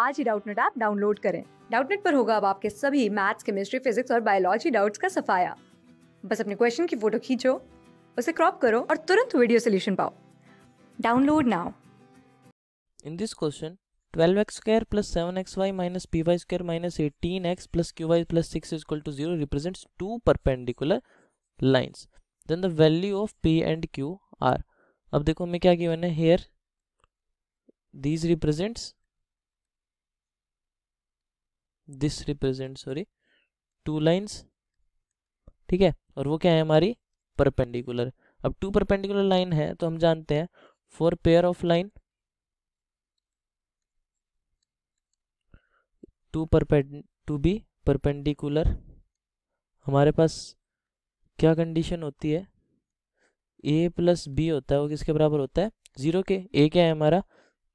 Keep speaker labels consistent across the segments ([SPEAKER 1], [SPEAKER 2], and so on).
[SPEAKER 1] आज ही Doubtnut app download करें डाउटनेट पर होगा अब आपके सभी मैथ्स केमिस्ट्री फिजिक्स और बायोलॉजी डाउट्स का सफाया बस अपने क्वेश्चन की फोटो खींचो उसे क्रॉप करो और तुरंत वीडियो सोल्यूशन पाओ download now in this question 12x square plus 7xy minus py square minus 18x plus qy plus 6 is equal to 0 represents two perpendicular lines. Then the value of p and q are. अब देखो मैं क्या given है here. These represents this represent sorry two lines ठीक है और वो क्या है हमारी परपेंडिकुलर अब टू परपेंडिकुलर लाइन है तो हम जानते हैं for pair of line to perpend to be perpendicular हमारे पास क्या कंडीशन होती है ए प्लस बी होता है वो किसके बराबर होता है जीरो के ए क्या है हमारा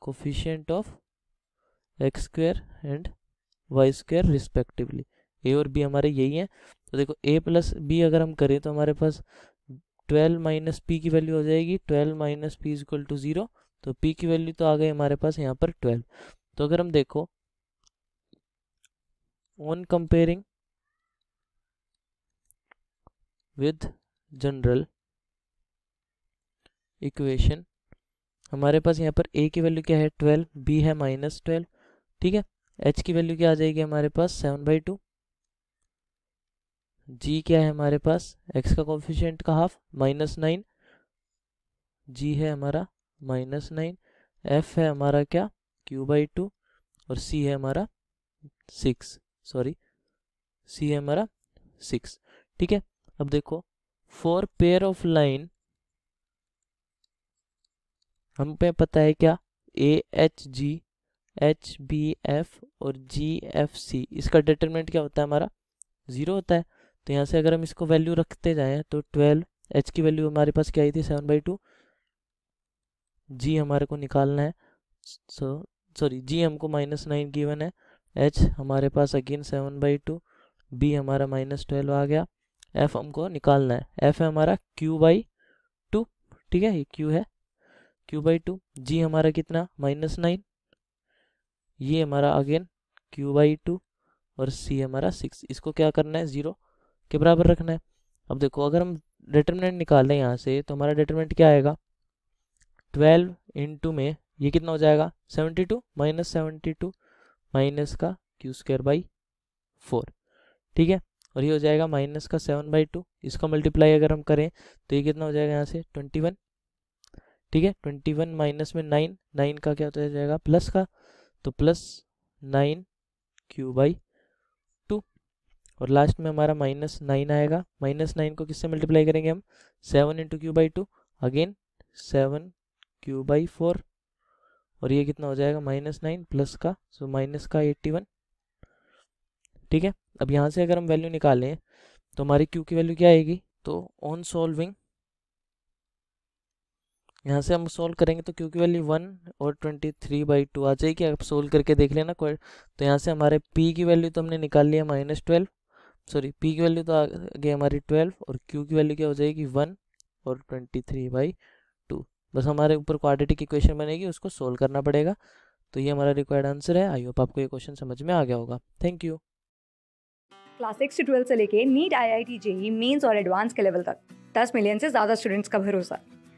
[SPEAKER 1] coefficient of X square and Y square respectively A और बी हमारे यही हैं तो देखो ए प्लस बी अगर हम करें तो हमारे पास ट्वेल्व माइनस पी की वैल्यू हो जाएगी twelve minus P is equal to zero तो पी की वैल्यू तो आ गई हमारे पास यहाँ पर ट्वेल्व तो अगर हम देखो on comparing with general equation हमारे पास यहाँ पर ए की वैल्यू क्या है ट्वेल्व बी है माइनस ट्वेल्व ठीक है एच की वैल्यू क्या आ जाएगी हमारे पास सेवन बाई टू जी क्या है हमारे पास एक्स का कॉफिशेंट का हाफ माइनस नाइन जी है हमारा माइनस नाइन एफ है हमारा क्या क्यू बाई टू और सी है हमारा सिक्स सॉरी सी है हमारा सिक्स ठीक है अब देखो फोर पेयर ऑफ लाइन हम पे पता है क्या A H G H B F और जी एफ सी इसका डिटरमिनेंट क्या होता है हमारा ज़ीरो होता है तो यहाँ से अगर हम इसको वैल्यू रखते जाएँ तो ट्वेल्व एच की वैल्यू हमारे पास क्या आई थी सेवन बाई टू जी हमारे को निकालना है सो सॉरी जी हमको माइनस नाइन गिवन है एच हमारे पास again seven by two B हमारा माइनस ट्वेल्व आ गया एफ हमको निकालना है एफ है हमारा क्यू बाई टू ठीक है ये क्यू है क्यू बाई टू जी हमारा कितना माइनस नाइन ये हमारा अगेन q बाई टू और c हमारा सिक्स इसको क्या करना है ज़ीरो के बराबर रखना है अब देखो अगर हम डिटर्मिनेंट निकाल लें यहाँ से तो हमारा डिटर्मिनेंट क्या आएगा ट्वेल्व इंटू में ये कितना हो जाएगा seventy two minus seventy two minus का क्यू स्क्र बाई फोर ठीक है और ये हो जाएगा माइनस का सेवन बाई टू इसका मल्टीप्लाई अगर हम करें तो ये कितना हो जाएगा यहाँ से ट्वेंटी वन ठीक है ट्वेंटी वन माइनस में नाइन नाइन का क्या होता जाएगा प्लस का तो plus nine Q by two और लास्ट में हमारा माइनस नाइन आएगा माइनस नाइन को किससे मल्टीप्लाई करेंगे हम seven into Q by two again seven Q by four और ये कितना हो जाएगा माइनस नाइन प्लस का सो माइनस का एट्टी वन ठीक है अब यहाँ से अगर हम वैल्यू निकालें तो हमारी क्यू की वैल्यू क्या आएगी तो ऑन सॉल्विंग यहाँ से हम सोल्व करेंगे तो क्यू की वैल्यू वन और ट्वेंटी थ्री बाई टू आ जाएगी आप सोल्व करके देख लेना तो यहाँ से हमारे पी की वैल्यू तो हमने निकाल लिया माइनस ट्वेल्व सॉरी पी की वैल्यू तो आ गई हमारी ट्वेल्व और क्यू की वैल्यू क्या हो जाएगी वन और ट्वेंटी थ्री बाई टू बस हमारे ऊपर क्वाड्रेटिक इक्वेशन बनेगी उसको सोल्व करना पड़ेगा तो ये हमारा रिक्वायर्ड आंसर है आई होप आपको ये क्वेश्चन समझ में आ गया होगा थैंक यू क्लास सिक्स से ट्वेल्व से लेके NEET I I T JEE mains और एडवांस के लेवल तक दस मिलियन से ज़्यादा स्टूडेंट्स का भरोसा